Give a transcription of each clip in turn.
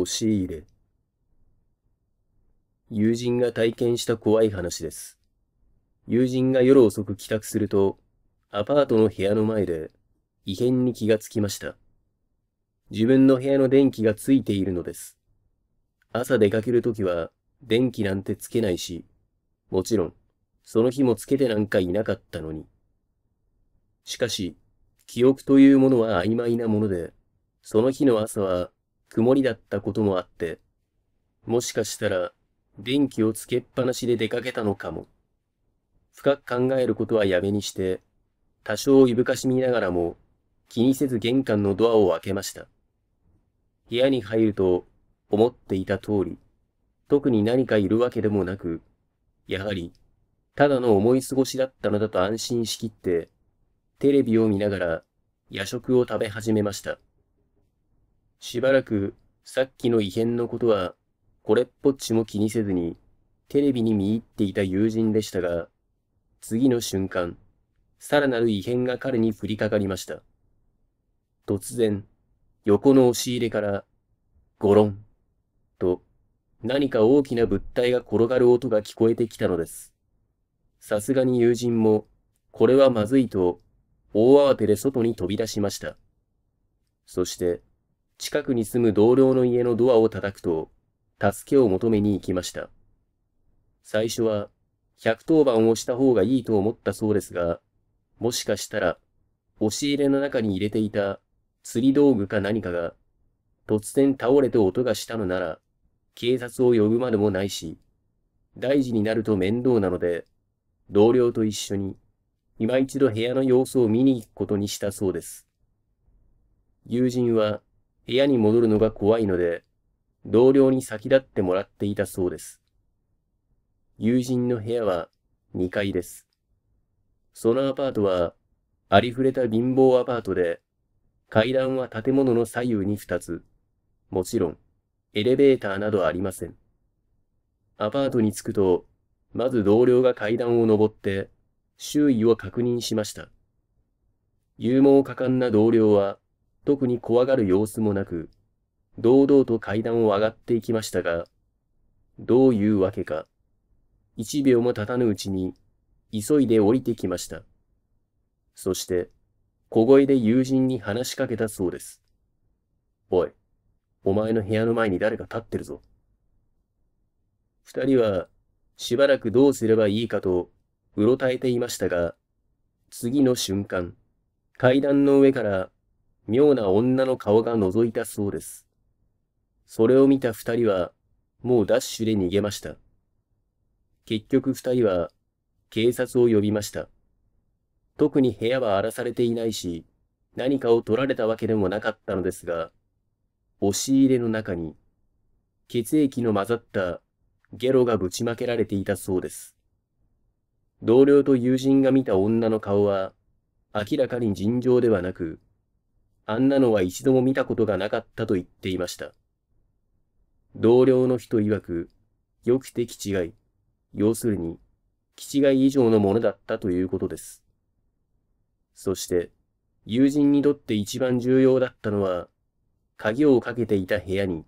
押し入れ。友人が体験した怖い話です。友人が夜遅く帰宅すると、アパートの部屋の前で異変に気がつきました。自分の部屋の電気がついているのです。朝出かけるときは電気なんてつけないし、もちろんその日もつけてなんかいなかったのに。しかし、記憶というものは曖昧なもので、その日の朝は曇りだったこともあって、もしかしたら電気をつけっぱなしで出かけたのかも。深く考えることはやめにして、多少いぶかしみながらも気にせず玄関のドアを開けました。部屋に入ると思っていた通り、特に何かいるわけでもなく、やはりただの思い過ごしだったのだと安心しきって、テレビを見ながら夜食を食べ始めました。しばらくさっきの異変のことはこれっぽっちも気にせずにテレビに見入っていた友人でしたが、次の瞬間、さらなる異変が彼に降りかかりました。突然、横の押し入れから、ゴロン、と何か大きな物体が転がる音が聞こえてきたのです。さすがに友人も、これはまずいと、大慌てで外に飛び出しました。そして、近くに住む同僚の家のドアを叩くと、助けを求めに行きました。最初は、110番をした方がいいと思ったそうですが、もしかしたら、押し入れの中に入れていた釣り道具か何かが、突然倒れて音がしたのなら、警察を呼ぶまでもないし、大事になると面倒なので、同僚と一緒に、今一度部屋の様子を見に行くことにしたそうです。友人は、部屋に戻るのが怖いので、同僚に先立ってもらっていたそうです。友人の部屋は2階です。そのアパートは、ありふれた貧乏アパートで、階段は建物の左右に2つ、もちろん、エレベーターなどありません。アパートに着くと、まず同僚が階段を上って、周囲を確認しました。勇猛果敢な同僚は、特に怖がる様子もなく、堂々と階段を上がっていきましたが、どういうわけか、一秒も経たぬうちに、急いで降りてきました。そして、小声で友人に話しかけたそうです。おい、お前の部屋の前に誰か立ってるぞ。二人は、しばらくどうすればいいかと、うろたえていましたが、次の瞬間、階段の上から妙な女の顔が覗いたそうです。それを見た二人は、もうダッシュで逃げました。結局二人は、警察を呼びました。特に部屋は荒らされていないし、何かを取られたわけでもなかったのですが、押し入れの中に、血液の混ざったゲロがぶちまけられていたそうです。同僚と友人が見た女の顔は、明らかに尋常ではなく、あんなのは一度も見たことがなかったと言っていました。同僚の人曰く、良くて気違い、要するに、気違い以上のものだったということです。そして、友人にとって一番重要だったのは、鍵をかけていた部屋に、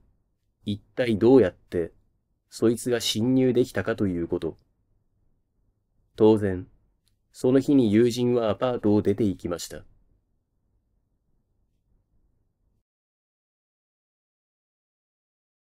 一体どうやって、そいつが侵入できたかということ。当然、その日に友人はアパートを出て行きました。